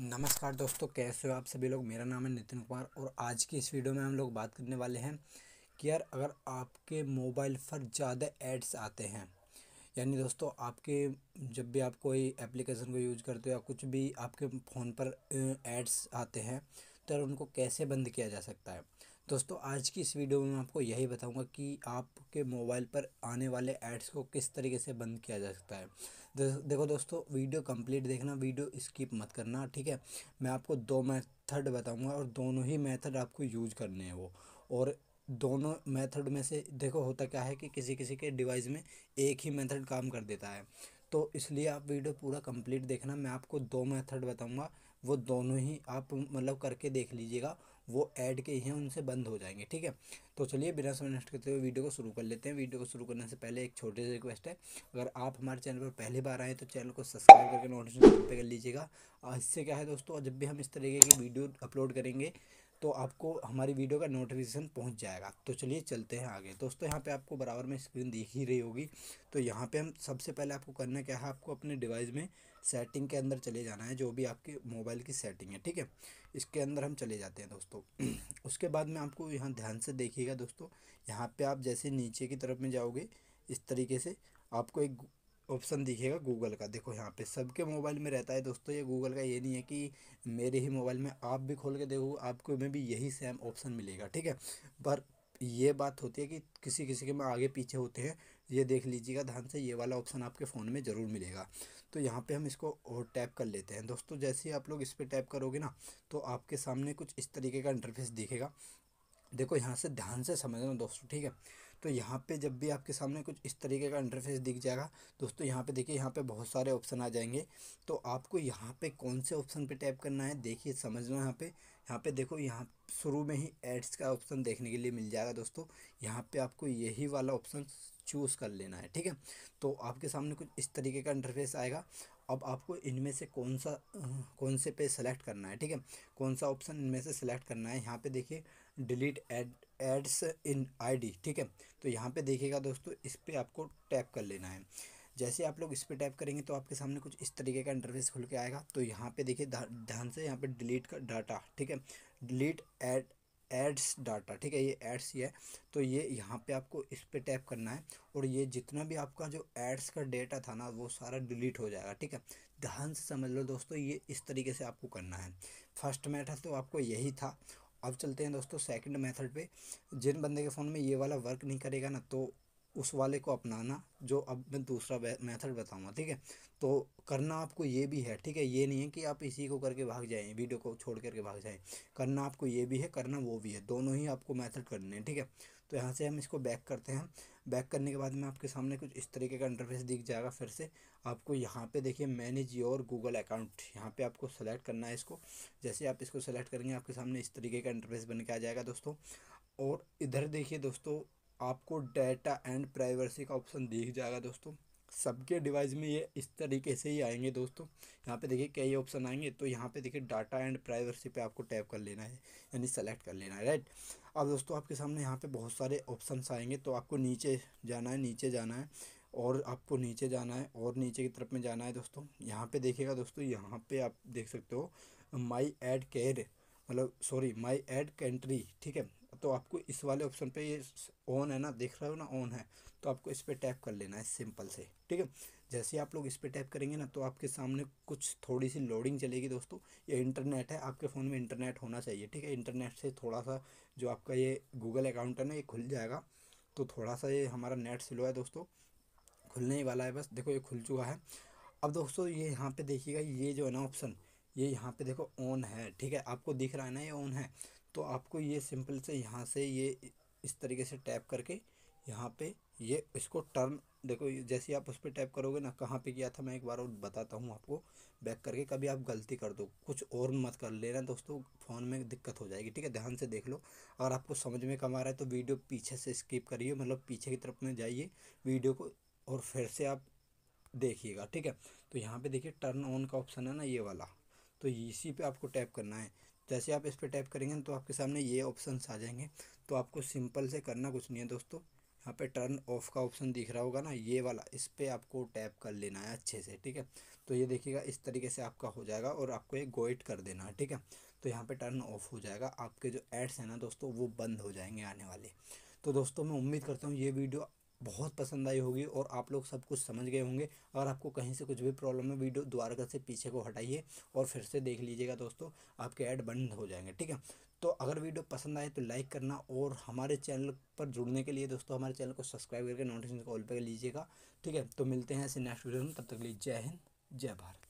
नमस्कार दोस्तों कैसे हो आप सभी लोग मेरा नाम है नितिन कुमार और आज की इस वीडियो में हम लोग बात करने वाले हैं कि यार अगर आपके मोबाइल पर ज़्यादा एड्स आते हैं यानी दोस्तों आपके जब भी आप कोई एप्लीकेशन को यूज करते हो या कुछ भी आपके फ़ोन पर एड्स आते हैं तो यार उनको कैसे बंद किया जा सकता है दोस्तों आज की इस वीडियो में मैं आपको यही बताऊंगा कि आपके मोबाइल पर आने वाले एड्स को किस तरीके से बंद किया जा सकता है देखो दोस्तों वीडियो कंप्लीट देखना वीडियो स्किप मत करना ठीक है मैं आपको दो मेथड बताऊंगा और दोनों ही मेथड आपको यूज करने हैं वो और दोनों मेथड में से देखो होता क्या है कि किसी किसी के डिवाइस में एक ही मेथड काम कर देता है तो इसलिए आप वीडियो पूरा कंप्लीट देखना मैं आपको दो मेथड बताऊंगा वो दोनों ही आप मतलब करके देख लीजिएगा वो ऐड के हैं उनसे बंद हो जाएंगे ठीक है तो चलिए बिना समय नष्ट करते हुए वीडियो को शुरू कर लेते हैं वीडियो को शुरू करने से पहले एक छोटी सी रिक्वेस्ट है अगर आप हमारे चैनल पर पहली बार आए तो चैनल को सब्सक्राइब करके नोटिफिकेशन पे कर लीजिएगा इससे क्या है दोस्तों जब भी हम इस तरीके की वीडियो अपलोड करेंगे तो आपको हमारी वीडियो का नोटिफिकेशन पहुंच जाएगा तो चलिए चलते हैं आगे दोस्तों यहाँ पे आपको बराबर में स्क्रीन दिख ही रही होगी तो यहाँ पे हम सबसे पहले आपको करना क्या है आपको अपने डिवाइस में सेटिंग के अंदर चले जाना है जो भी आपके मोबाइल की सेटिंग है ठीक है इसके अंदर हम चले जाते हैं दोस्तों उसके बाद में आपको यहाँ ध्यान से देखिएगा दोस्तों यहाँ पर आप जैसे नीचे की तरफ में जाओगे इस तरीके से आपको एक ऑप्शन दिखेगा गूगल का देखो यहाँ पे सबके मोबाइल में रहता है दोस्तों ये गूगल का ये नहीं है कि मेरे ही मोबाइल में आप भी खोल के देखो आपको में भी यही सेम ऑप्शन मिलेगा ठीक है पर ये बात होती है कि किसी किसी के में आगे पीछे होते हैं ये देख लीजिएगा ध्यान से ये वाला ऑप्शन आपके फ़ोन में ज़रूर मिलेगा तो यहाँ पे हम इसको और टैप कर लेते हैं दोस्तों जैसे ही आप लोग इस पर टैप करोगे ना तो आपके सामने कुछ इस तरीके का इंटरफेस दिखेगा देखो यहाँ से ध्यान से समझना दोस्तों ठीक है तो यहाँ पे जब भी आपके सामने कुछ इस तरीके का इंटरफेस दिख जाएगा दोस्तों यहाँ पे देखिए यहाँ पे बहुत सारे ऑप्शन आ जाएंगे तो आपको यहाँ पे कौन से ऑप्शन पे टैप करना है देखिए समझना यहाँ पे यहाँ पे देखो यहाँ शुरू में ही एड्स का ऑप्शन देखने के लिए मिल जाएगा दोस्तों यहाँ पर आपको यही वाला ऑप्शन चूज़ कर लेना है ठीक है तो आपके सामने कुछ इस तरीके का इंटरफेस आएगा अब आपको इनमें से कौन सा कौन से पे सेलेक्ट करना है ठीक है कौन सा ऑप्शन इनमें से सेलेक्ट करना है यहाँ पे देखिए delete ad ads in ID ठीक है तो यहाँ पे देखिएगा दोस्तों इस पर आपको टैप कर लेना है जैसे आप लोग इस पर टैप करेंगे तो आपके सामने कुछ इस तरीके का इंटरफेस खुल के आएगा तो यहाँ पे देखिए ध्यान से यहाँ पे डिलीट का डाटा ठीक है डिलीट एड एड्स डाटा ठीक है ये एड्स ही है तो ये यहाँ पे आपको इस पर टैप करना है और ये जितना भी आपका जो एड्स का डेटा था ना वो सारा डिलीट हो जाएगा ठीक है ध्यान से समझ लो दोस्तों ये इस तरीके से आपको करना है फर्स्ट मैटर तो आपको यही था अब चलते हैं दोस्तों सेकंड मेथड पे जिन बंदे के फ़ोन में ये वाला वर्क नहीं करेगा ना तो उस वाले को अपनाना जो अब मैं दूसरा मेथड बताऊंगा ठीक है तो करना आपको ये भी है ठीक है ये नहीं है कि आप इसी को करके भाग जाएं वीडियो को छोड़ करके भाग जाएं करना आपको ये भी है करना वो भी है दोनों ही आपको मेथड करने हैं ठीक है तो यहाँ से हम इसको बैक करते हैं बैक करने के बाद में आपके सामने कुछ इस तरीके का इंटरफेस दिख जाएगा फिर से आपको यहाँ पे देखिए मैनेज योर गूगल अकाउंट यहाँ पे आपको सेलेक्ट करना है इसको जैसे आप इसको सेलेक्ट करेंगे आपके सामने इस तरीके का इंटरफेस बन के आ जाएगा दोस्तों और इधर देखिए दोस्तों आपको डाटा एंड प्राइवेसी का ऑप्शन दिख जाएगा दोस्तों सबके डिवाइस में ये इस तरीके से ही आएंगे दोस्तों यहाँ पे देखिए कई ऑप्शन आएंगे तो यहाँ पे देखिए डाटा एंड प्राइवेसी पे आपको टैप कर लेना है यानी सेलेक्ट कर लेना है राइट अब दोस्तों आपके सामने यहाँ पे बहुत सारे ऑप्शन आएंगे तो आपको नीचे जाना है नीचे जाना है और आपको नीचे जाना है और नीचे की तरफ में जाना है दोस्तों यहाँ पर देखिएगा दोस्तों यहाँ पर आप देख सकते हो माई एड केयर मतलब सॉरी माई एड कंट्री ठीक है तो आपको इस वाले ऑप्शन पे ये ऑन है ना देख रहे हो ना ऑन है तो आपको इस पर टैप कर लेना है सिंपल से ठीक है जैसे आप लोग इस पर टैप करेंगे ना तो आपके सामने कुछ थोड़ी सी लोडिंग चलेगी दोस्तों ये इंटरनेट है आपके फ़ोन में इंटरनेट होना चाहिए ठीक है इंटरनेट से थोड़ा सा जो आपका ये गूगल अकाउंट है ना ये खुल जाएगा तो थोड़ा सा ये हमारा नेट स्लो है दोस्तों खुलने ही वाला है बस देखो ये खुल चुका है अब दोस्तों ये यहाँ पे देखिएगा ये जो है ना ऑप्शन ये यहाँ पे देखो ऑन है ठीक है आपको दिख रहा है ना ये ऑन है तो आपको ये सिंपल से यहाँ से ये इस तरीके से टैप करके यहाँ पे ये इसको टर्न देखो जैसे आप उस पर टैप करोगे ना कहाँ पे किया था मैं एक बार और बताता हूँ आपको बैक करके कभी आप गलती कर दो कुछ और मत कर लेना दोस्तों फ़ोन में दिक्कत हो जाएगी ठीक है ध्यान से देख लो अगर आपको समझ में कम आ रहा है तो वीडियो पीछे से स्किप करिए मतलब पीछे की तरफ में जाइए वीडियो को और फिर से आप देखिएगा ठीक है तो यहाँ पर देखिए टर्न ऑन का ऑप्शन है ना ये वाला तो इसी पर आपको टैप करना है जैसे आप इस पर टैप करेंगे तो आपके सामने ये ऑप्शन आ जाएंगे तो आपको सिंपल से करना कुछ नहीं है दोस्तों यहाँ पे टर्न ऑफ का ऑप्शन दिख रहा होगा ना ये वाला इस पर आपको टैप कर लेना है अच्छे से ठीक है तो ये देखिएगा इस तरीके से आपका हो जाएगा और आपको ये गोइट कर देना है ठीक है तो यहाँ पे टर्न ऑफ हो जाएगा आपके जो एड्स हैं ना दोस्तों वो बंद हो जाएंगे आने वाले तो दोस्तों मैं उम्मीद करता हूँ ये वीडियो बहुत पसंद आई होगी और आप लोग सब कुछ समझ गए होंगे अगर आपको कहीं से कुछ भी प्रॉब्लम है वीडियो द्वारका से पीछे को हटाइए और फिर से देख लीजिएगा दोस्तों आपके ऐड बंद हो जाएंगे ठीक है तो अगर वीडियो पसंद आए तो लाइक करना और हमारे चैनल पर जुड़ने के लिए दोस्तों हमारे चैनल को सब्सक्राइब करके नोटिफिकेशन कॉल पर लीजिएगा ठीक है तो मिलते हैं ऐसे नेक्स्ट वीडियो में तब तक लिए जय हिंद जय भारत